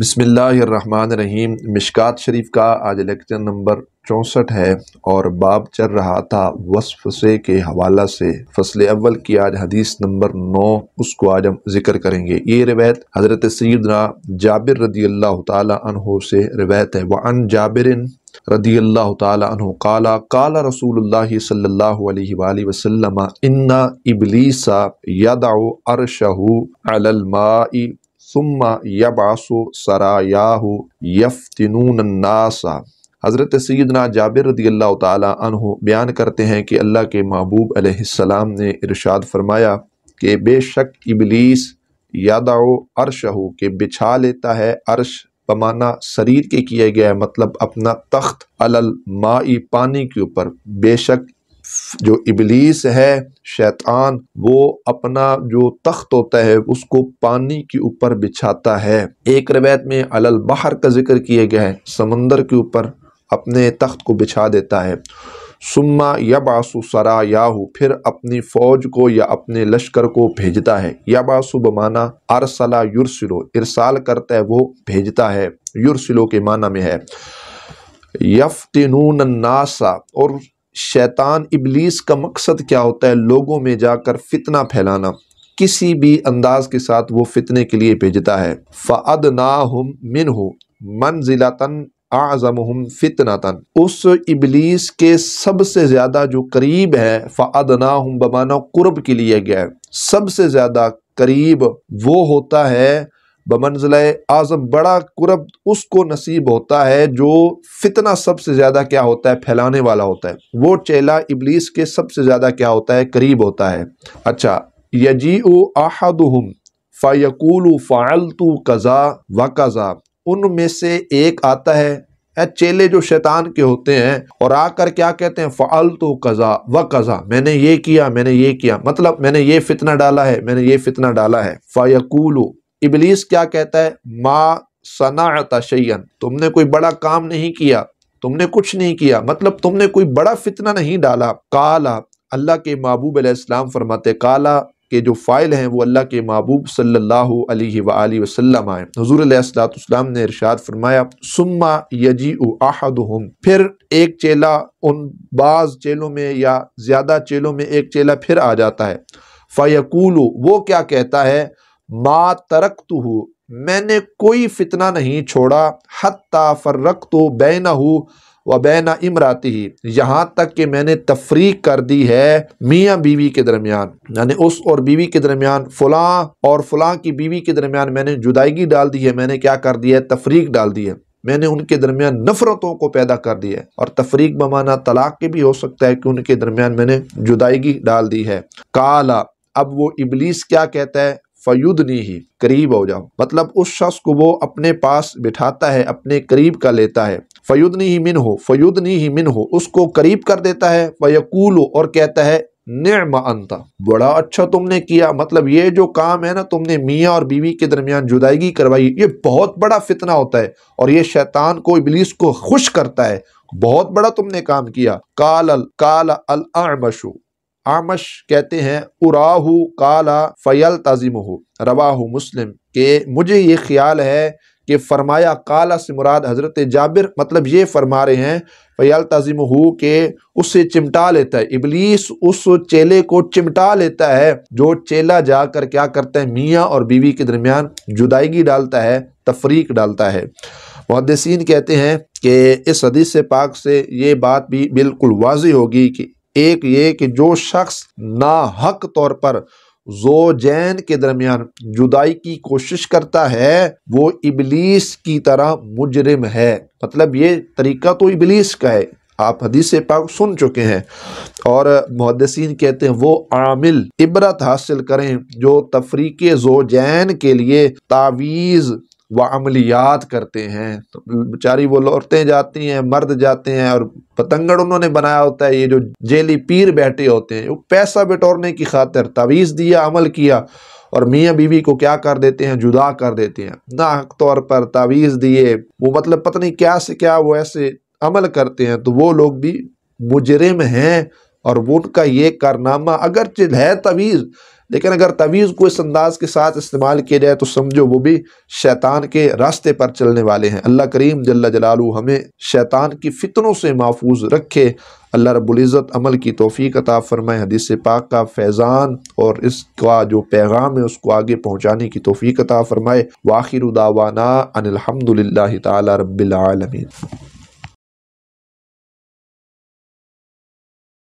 बसमीम मिशकात शरीफ का आज लेक्चर नंबर चौंसठ है और बाब चल रहा था वसफ से के हवाला से फसल अव्वल की आज हदीस नंबर नौ उसको आज हम जिक्र करेंगे ये रिवायत हज़रत सैदना जाबिर रदी अल्लाह तहो से रिवायत है वह वन जाबिरन रदी अल्लाह तहों काला काला रसूल सल्ला वसलम इन्ना इबलीसा यदाओ अरशहू अलमा सुम यबासु सरायाहु यफ्तिनून्नासा हज़रत सैदना जाबिर रदी अल्लाह तह बयान करते हैं कि अल्लाह के महबूब अलैहिस्सलाम ने इरशाद फरमाया कि बेशक इबलीस यादाओ अरश हो के बिछा लेता है अरश पमाना शरीर के किया गया है मतलब अपना तख्त अलल माई पानी के ऊपर बेशक जो इबलीस है शैतान वो अपना जो तख्त होता है उसको पानी के ऊपर बिछाता है एक रवायत में अलल बहर का जिक्र किए गए हैं समंदर के ऊपर अपने तख्त को बिछा देता है सुम्मा या बासु सरा याहू फिर अपनी फौज को या अपने लश्कर को भेजता है या बासु बमाना अरसला युरसिलो इरसाल करता है वो भेजता है युरसिलो के माना में है यफ्तिनून नासा और शैतान इबलीस का मकसद क्या होता है लोगों में जाकर फितना फैलाना किसी भी अंदाज के साथ वो फितने के लिए भेजता है फ़द ना हम मिन हो तन आज़म हम फितनातन उस इबलीस के सबसे ज़्यादा जो करीब है फ़द ना हम बमाना कुर्ब के लिए गया सबसे ज़्यादा करीब वो होता है बमंजिल आज़म बड़ा कुरब उसको नसीब होता है जो फितना सबसे ज़्यादा क्या होता है फैलाने वाला होता है वो चेला इबलीस के सबसे ज़्यादा क्या होता है करीब होता है अच्छा यजी फ़ाकूल फ़ायकूल फ़ालतू कज़ा व कज़ा उनमें से एक आता है चेले जो शैतान के होते हैं और आकर क्या कहते हैं फ़ालतू कज़ा व कज़ा मैंने ये किया मैंने ये किया मतलब मैंने ये फितना डाला है मैंने ये फितना डाला है फ़ायकूलू इबलीस क्या कहता है मा सनाता तुमने कोई बड़ा काम नहीं किया तुमने कुछ नहीं किया मतलब तुमने कोई बड़ा फितना नहीं डाला काला अल्लाह के महबूब इस्लाम फरमाते काला के जो फ़ाइल हैं वो अल्लाह के महबूब सल्लल्लाहु अलैहि सल्ला वसल्लम आए हजूरसलाम ने इरशाद फरमाया सुम्मा यजी आहद फिर एक चेला उन बाज़ चेलों में या ज़्यादा चेलों में एक चेला फिर आ जाता है फ़यकूल वो क्या कहता है मा तरक मैंने कोई फितना नहीं छोड़ा फर फ़र्रक तो बैन व बैन इमराती ही यहाँ तक कि मैंने तफरीक कर दी है मियाँ बीवी के दरमियान यानी उस और बीवी के दरमियान फलां और फलां की बीवी के दरमियान मैंने जुदाईगी डाल दी है मैंने क्या कर दिया है तफरीक डाल दी है मैंने उनके दरमियान नफरतों को पैदा कर दिया है और तफरीक बमाना तलाक के भी हो सकता है कि उनके दरमियान मैंने जुदाईगी डाल दी है काला अब वो इबलीस क्या कहता है फयुदनी ही करीब हो जाओ मतलब उस शख्स को वो अपने पास बिठाता है अपने करीब का लेता है फयुदनी ही मिन हो फयुदनी ही मिन हो उसको करीब कर देता है फयकूलो और कहता है निर्मा अंता बड़ा अच्छा तुमने किया मतलब ये जो काम है ना तुमने मियाँ और बीवी के दरमियान जुदाईगी करवाई ये बहुत बड़ा फितना होता है और ये शैतान को इबलीस को खुश करता है बहुत बड़ा तुमने काम किया काल अल काल अल अमशू आमश कहते हैं उराहू काला फ़यल तज़िम हो रवाहू मुस्लिम के मुझे ये ख्याल है कि फरमाया काला से मुराद हज़रत जाबिर मतलब ये फरमा रहे हैं फ़याल तज़िम हो के उससे चिमटा लेता है इबलीस उस चेले को चिमटा लेता है जो चेला जाकर क्या करता है मियाँ और बीवी के दरमियान जुदाईगी डालता है तफरीक डालता है मुहदसिन कहते हैं कि इस हदीस पाक से ये बात भी बिल्कुल वाजी होगी कि एक ये कि जो शख्स ना हक तौर पर जो जैन के दरमियान जुदाई की कोशिश करता है वो इबलीस की तरह मुजरिम है मतलब ये तरीका तो इबलीस का है आप हदीस पाक सुन चुके हैं और मुहदसिन कहते हैं वो आमिल इबरत हासिल करें जो तफरीक जो जैन के लिए तावीज़ व अमलियात करते हैं तो बेचारी वो लौटते जाती हैं मर्द जाते हैं और पतंगड़ उन्होंने बनाया होता है ये जो जेली पीर बैठे होते हैं वो पैसा बटोरने की खातिर तवीज़ दिया अमल किया और मियाँ बीवी को क्या कर देते हैं जुदा कर देते हैं ना तौर पर तावीज़ दिए वो मतलब पता नहीं क्या से क्या वो ऐसे अमल करते हैं तो वो लोग भी मुजरिम हैं और वो उनका ये कारनामा अगरचे है तवीज़ लेकिन अगर तवीज़ को इस अंदाज के साथ इस्तेमाल किया जाए तो समझो वो भी शैतान के रास्ते पर चलने वाले हैं अल्लाह करीम जल्ला जलालू हमें शैतान की फितनों से महफूज रखे अल्लाह रबुल्ज़त अमल की तोफ़ी अता फ़रमाए हदीस पाक का फैज़ान और इसका जो पैगाम है उसको आगे पहुँचाने की तोफ़ी अता फ़रमाए वाखिर उदावाना अनिलहमदिल्ला तबीआलमीन